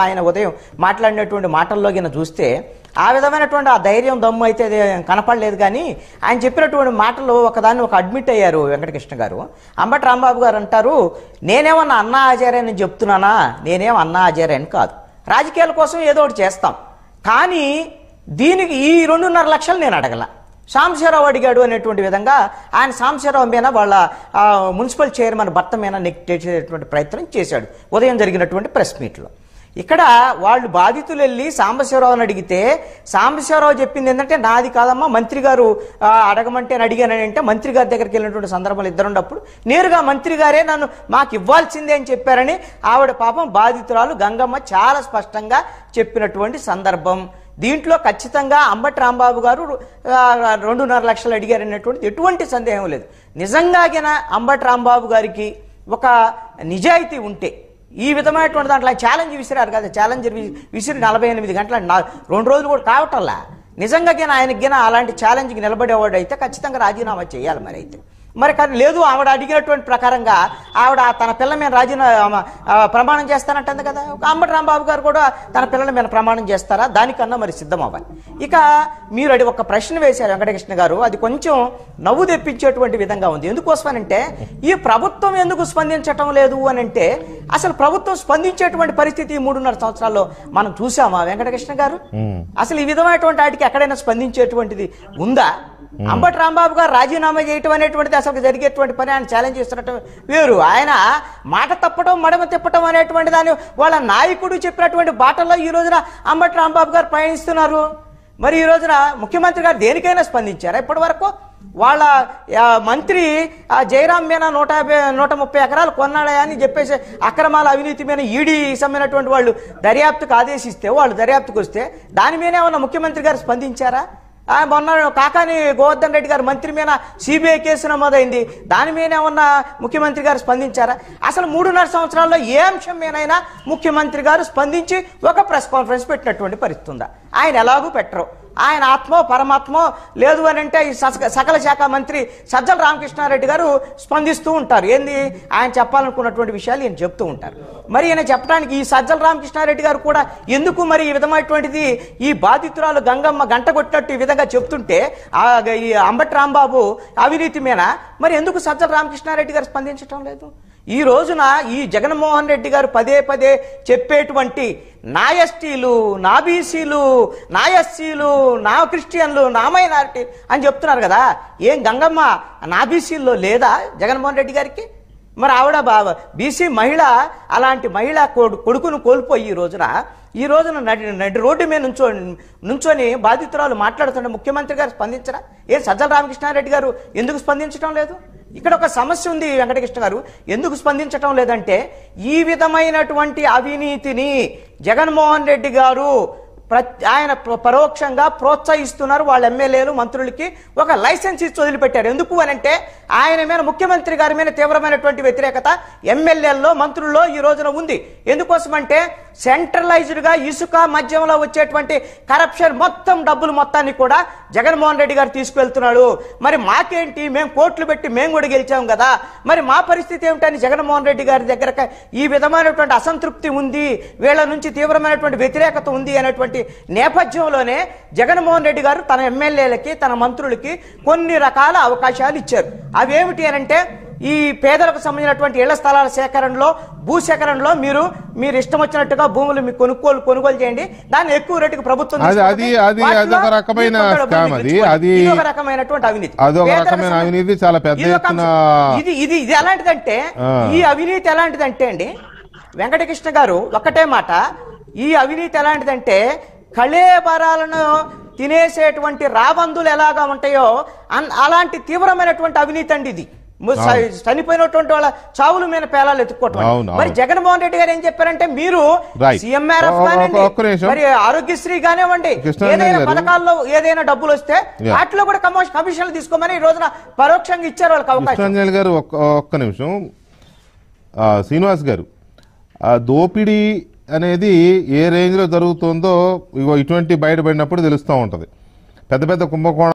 ఆయన ఉదయం మాట్లాడినటువంటి మాటల్లో గిన చూస్తే ఆ విధమైనటువంటి ఆ ధైర్యం దమ్ము అయితే కనపడలేదు కానీ ఆయన చెప్పినటువంటి మాటలు ఒకదాన్ని ఒక అడ్మిట్ అయ్యారు వెంకటకృష్ణ గారు అంబటి రాంబాబు గారు అంటారు నేనేమన్నా అన్నా ఆచార్యని చెప్తున్నానా నేనేం అన్నా ఆచార్యని కాదు రాజకీయాల కోసం ఏదో ఒకటి చేస్తాం కానీ దీనికి ఈ రెండున్నర లక్షలు నేను అడగల సాంబశివరావు అడిగాడు అనేటువంటి విధంగా ఆయన సాంబశివరావు మీద వాళ్ళ మున్సిపల్ చైర్మన్ భర్త మీద నెగ్టేసేటువంటి ప్రయత్నం చేశాడు ఉదయం జరిగినటువంటి ప్రెస్ మీట్లో ఇక్కడ వాళ్ళు బాధితులు వెళ్ళి సాంబశివరావుని అడిగితే సాంబశివరావు చెప్పింది ఏంటంటే నాది కాదమ్మా మంత్రి గారు అడగమంటే అని అడిగానని అంటే మంత్రి గారి దగ్గరికి వెళ్ళినటువంటి సందర్భాలు ఇద్దరు ఉన్నప్పుడు నేరుగా మంత్రి గారే నన్ను మాకు ఇవ్వాల్సిందే అని చెప్పారని ఆవిడ పాపం బాధితురాలు గంగమ్మ చాలా స్పష్టంగా చెప్పినటువంటి సందర్భం దీంట్లో ఖచ్చితంగా అంబట్ రాంబాబు గారు రెండున్నర లక్షలు అనేటువంటి ఎటువంటి సందేహం లేదు నిజంగాగిన అంబటి రాంబాబు గారికి ఒక నిజాయితీ ఉంటే ఈ విధమైనటువంటి దాంట్లో ఛాలెంజ్ విసిరారు కదా ఛాలెంజ్ విసిరి నలభై ఎనిమిది గంటల రెండు రోజులు కూడా కావటంలా నిజంగా గిన ఆయనకి గిన అలాంటి ఛాలెంజ్కి నిలబడేవాడు అయితే ఖచ్చితంగా రాజీనామా చేయాలి మరి అయితే మరి కానీ లేదు ఆవిడ అడిగినటువంటి ప్రకారంగా ఆవిడ తన పిల్ల మీద రాజీనా ప్రమాణం చేస్తానంటుంది కదా అంబటి రాంబాబు గారు కూడా తన పిల్లల మీద ప్రమాణం చేస్తారా దానికన్నా మరి సిద్ధం అవ్వాలి ఇక మీరు అడి ఒక ప్రశ్న వేశారు వెంకటకృష్ణ గారు అది కొంచెం నవ్వు తెప్పించేటువంటి విధంగా ఉంది అంటే ఈ ప్రభుత్వం ఎందుకు స్పందించటం లేదు అని అంటే అసలు ప్రభుత్వం స్పందించేటువంటి పరిస్థితి మూడున్నర సంవత్సరాల్లో మనం చూసామా వెంకటకృష్ణ గారు అసలు ఈ విధమైనటువంటి వాటికి ఎక్కడైనా స్పందించేటువంటిది ఉందా అంబటి రాంబాబు గారు రాజీనామా చేయటం అనేటువంటిది అసలు జరిగేటువంటి పని ఆయన ఛాలెంజ్ చేస్తున్నట్టు వేరు ఆయన మాట తప్పడం మడమ తిప్పటం అనేటువంటి దాన్ని వాళ్ళ నాయకుడు చెప్పినటువంటి బాటల్లో ఈ రోజున అంబటి రాంబాబు గారు పయనిస్తున్నారు మరి ఈ రోజున ముఖ్యమంత్రి గారు దేనికైనా స్పందించారా ఇప్పటి వరకు వాళ్ళ మంత్రి ఆ జయరాం మీద నూట యాభై నూట ముప్పై ఎకరాలు కొన్నాడా అని చెప్పేసి అక్రమాల అవినీతి మీద ఈడీ సంబంధించినటువంటి వాళ్ళు దర్యాప్తుకు ఆదేశిస్తే వాళ్ళు దర్యాప్తుకు వస్తే దాని మీద ఏమన్నా ముఖ్యమంత్రి గారు స్పందించారా మొన్న కాకాని గోవర్ధన్ రెడ్డి గారు మంత్రి మీద సిబిఐ కేసు నమోదైంది దాని మీద ఏమన్నా ముఖ్యమంత్రి గారు స్పందించారా అసలు మూడున్నర సంవత్సరాల్లో ఏ అంశం మీదైనా ముఖ్యమంత్రి గారు స్పందించి ఒక ప్రెస్ కాన్ఫరెన్స్ పెట్టినటువంటి పరిస్థితుందా ఆయన ఎలాగూ పెట్టరు ఆయన ఆత్మో పరమాత్మో లేదు అని అంటే ఈ సకల శాఖ మంత్రి సజ్జల రామకృష్ణారెడ్డి గారు స్పందిస్తూ ఉంటారు ఏంది ఆయన చెప్పాలనుకున్నటువంటి విషయాలు ఈయన చెప్తూ ఉంటారు మరి ఈయన చెప్పడానికి ఈ సజ్జల రామకృష్ణారెడ్డి గారు కూడా ఎందుకు మరి ఈ విధమైనటువంటిది ఈ బాధితురాలు గంగమ్మ గంట కొట్టినట్టు ఈ విధంగా చెప్తుంటే ఈ అంబటి రాంబాబు అవినీతి మీద మరి ఎందుకు సజ్జల రామకృష్ణారెడ్డి గారు స్పందించడం లేదు ఈ రోజున ఈ జగన్మోహన్ రెడ్డి గారు పదే పదే చెప్పేటువంటి నా ఎస్టీలు నా బీసీలు నా ఎస్సీలు నా క్రిస్టియన్లు నా మైనారిటీ అని చెప్తున్నారు కదా ఏం గంగమ్మ నా బీసీల్లో లేదా జగన్మోహన్ రెడ్డి గారికి మరి ఆవిడ బావ బీసీ మహిళ అలాంటి మహిళ కొడుకును కోల్పోయి ఈ రోజున ఈ రోజున నడి నడి రోడ్డు మీద నుంచో నుంచొని బాధితురాలు మాట్లాడుతుంటే ముఖ్యమంత్రి గారు స్పందించరా ఏ సజ్జల రామకృష్ణారెడ్డి గారు ఎందుకు స్పందించడం లేదు ఇక్కడ ఒక సమస్య ఉంది వెంకటకృష్ణ గారు ఎందుకు స్పందించటం లేదంటే ఈ విధమైనటువంటి అవినీతిని జగన్మోహన్ రెడ్డి గారు ఆయన పరోక్షంగా ప్రోత్సహిస్తున్నారు వాళ్ళ ఎమ్మెల్యేలు మంత్రులకి ఒక లైసెన్స్ ఇచ్చి వదిలిపెట్టారు ఎందుకు అని అంటే ఆయన మీద ముఖ్యమంత్రి గారి మీద తీవ్రమైనటువంటి వ్యతిరేకత ఎమ్మెల్యేల్లో మంత్రుల్లో ఈ రోజున ఉంది ఎందుకోసమంటే సెంట్రలైజ్డ్గా ఇసుక మధ్యంలో వచ్చేటువంటి కరప్షన్ మొత్తం డబ్బులు మొత్తాన్ని కూడా జగన్మోహన్ రెడ్డి గారు తీసుకువెళ్తున్నాడు మరి మాకేంటి మేము కోట్లు పెట్టి మేము కూడా గెలిచాం కదా మరి మా పరిస్థితి ఏమిటని జగన్మోహన్ రెడ్డి గారి దగ్గర ఈ విధమైనటువంటి అసంతృప్తి ఉంది వీళ్ళ నుంచి తీవ్రమైనటువంటి వ్యతిరేకత ఉంది అనేటువంటి నేపథ్యంలోనే జగన్మోహన్ రెడ్డి గారు తన ఎమ్మెల్యేలకి తన మంత్రులకి కొన్ని రకాల అవకాశాలు ఇచ్చారు అవేమిటి అనంటే ఈ పేదలకు సంబంధించినటువంటి ఇళ్ల స్థలాల సేకరణలో భూసేకరణలో మీరు మీరు ఇష్టం వచ్చినట్టుగా భూములు మీ కొనుక్కోలు కొనుగోలు చేయండి దాన్ని ఎక్కువ రేటుకు ప్రభుత్వం అది అది అది ఒక రకమైనటువంటి అవినీతి రకమైన అవినీతి చాలా పెద్ద ఇది ఇది ఇది ఎలాంటిదంటే ఈ అవినీతి ఎలాంటిదంటే అండి వెంకటకృష్ణ గారు ఒక్కటే మాట ఈ అవినీతి ఎలాంటిదంటే కళేబరాలను తినేసేటువంటి రాబందులు ఎలాగా ఉంటాయో అలాంటి తీవ్రమైనటువంటి అవినీతి అండి ఇది చనిపోయినటువంటి వాళ్ళ చావుల మీద పేలాలు ఎత్తుకోవటం మరి జగన్మోహన్ రెడ్డి గారు ఏం చెప్పారంటే మీరు మరి ఆరోగ్యశ్రీ కానివ్వండి ఏదైనా పథకాల్లో ఏదైనా డబ్బులు వస్తే వాటిలో కూడా కమోషన్ కమిషన్లు తీసుకోమని ఈ రోజున పరోక్షంగా ఇచ్చారు వాళ్ళకి అవకాశం గారు ఒక్క నిమిషం శ్రీనివాస్ గారు దోపిడీ అనేది ఏ రేంజ్లో జరుగుతుందో ఇగో ఇటువంటి బయటపడినప్పుడు తెలుస్తూ ఉంటుంది పెద్ద పెద్ద కుంభకోణం